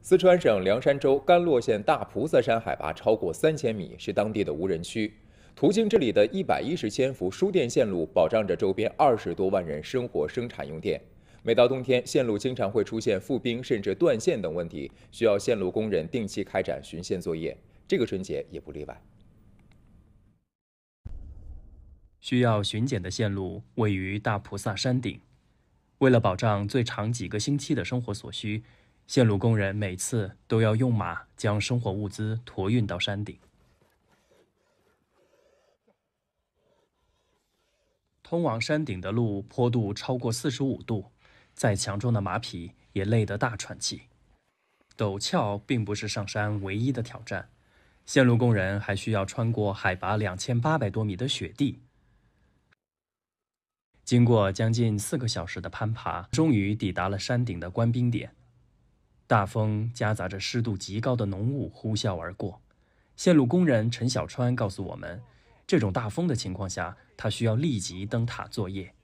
四川省凉山州甘洛县大菩萨山海拔超过三千米，是当地的无人区。途经这里的一百一十千伏输电线路，保障着周边二十多万人生活生产用电。每到冬天，线路经常会出现覆冰甚至断线等问题，需要线路工人定期开展巡线作业。这个春节也不例外。需要巡检的线路位于大菩萨山顶，为了保障最长几个星期的生活所需。线路工人每次都要用马将生活物资驮运到山顶。通往山顶的路坡度超过四十五度，再强壮的马匹也累得大喘气。陡峭并不是上山唯一的挑战，线路工人还需要穿过海拔两千八百多米的雪地。经过将近四个小时的攀爬，终于抵达了山顶的官兵点。大风夹杂着湿度极高的浓雾呼啸而过，线路工人陈小川告诉我们，这种大风的情况下，他需要立即登塔作业。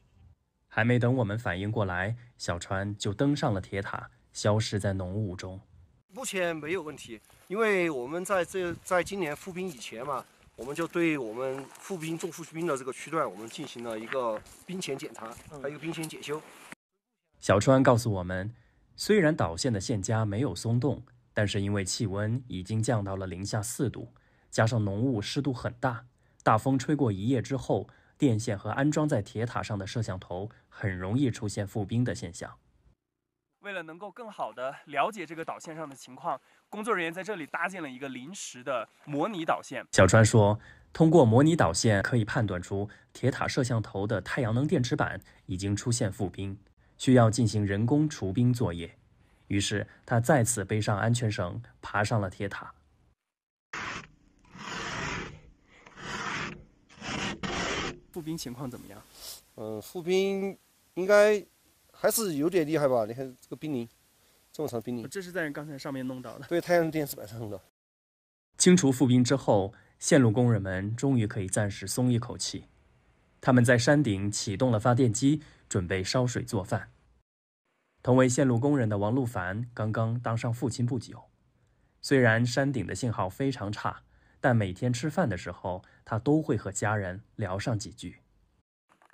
还没等我们反应过来，小川就登上了铁塔，消失在浓雾中。目前没有问题，因为我们在这在今年覆冰以前嘛，我们就对我们覆冰、重复冰的这个区段，我们进行了一个冰前检查，还有冰前检修。小川告诉我们。虽然导线的线夹没有松动，但是因为气温已经降到了零下四度，加上浓雾、湿度很大，大风吹过一夜之后，电线和安装在铁塔上的摄像头很容易出现覆冰的现象。为了能够更好地了解这个导线上的情况，工作人员在这里搭建了一个临时的模拟导线。小川说：“通过模拟导线，可以判断出铁塔摄像头的太阳能电池板已经出现覆冰。”需要进行人工除冰作业，于是他再次背上安全绳，爬上了铁塔。覆冰情况怎么样？嗯，覆冰应该还是有点厉害吧？你看这个冰凌，这么长冰凌。这是在刚才上面弄到的。对，太阳能电池板上弄的。清除覆冰之后，线路工人们终于可以暂时松一口气。他们在山顶启动了发电机，准备烧水做饭。同为线路工人的王路凡刚刚当上父亲不久，虽然山顶的信号非常差，但每天吃饭的时候，他都会和家人聊上几句。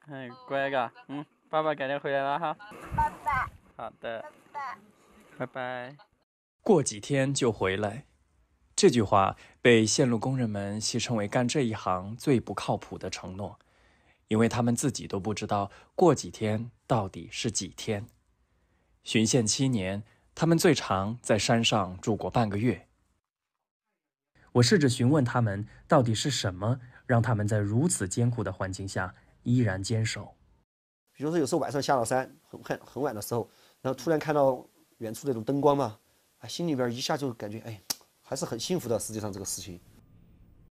嗯，乖个，嗯，爸爸改天回来了哈。爸爸。好的。爸爸。拜拜。过几天就回来。这句话被线路工人们戏称为干这一行最不靠谱的承诺。因为他们自己都不知道过几天到底是几天。巡线七年，他们最长在山上住过半个月。我试着询问他们，到底是什么让他们在如此艰苦的环境下依然坚守？比如说，有时候晚上下了山，很很很晚的时候，然后突然看到远处那种灯光嘛，啊，心里边一下就感觉，哎，还是很幸福的。实际上这个事情。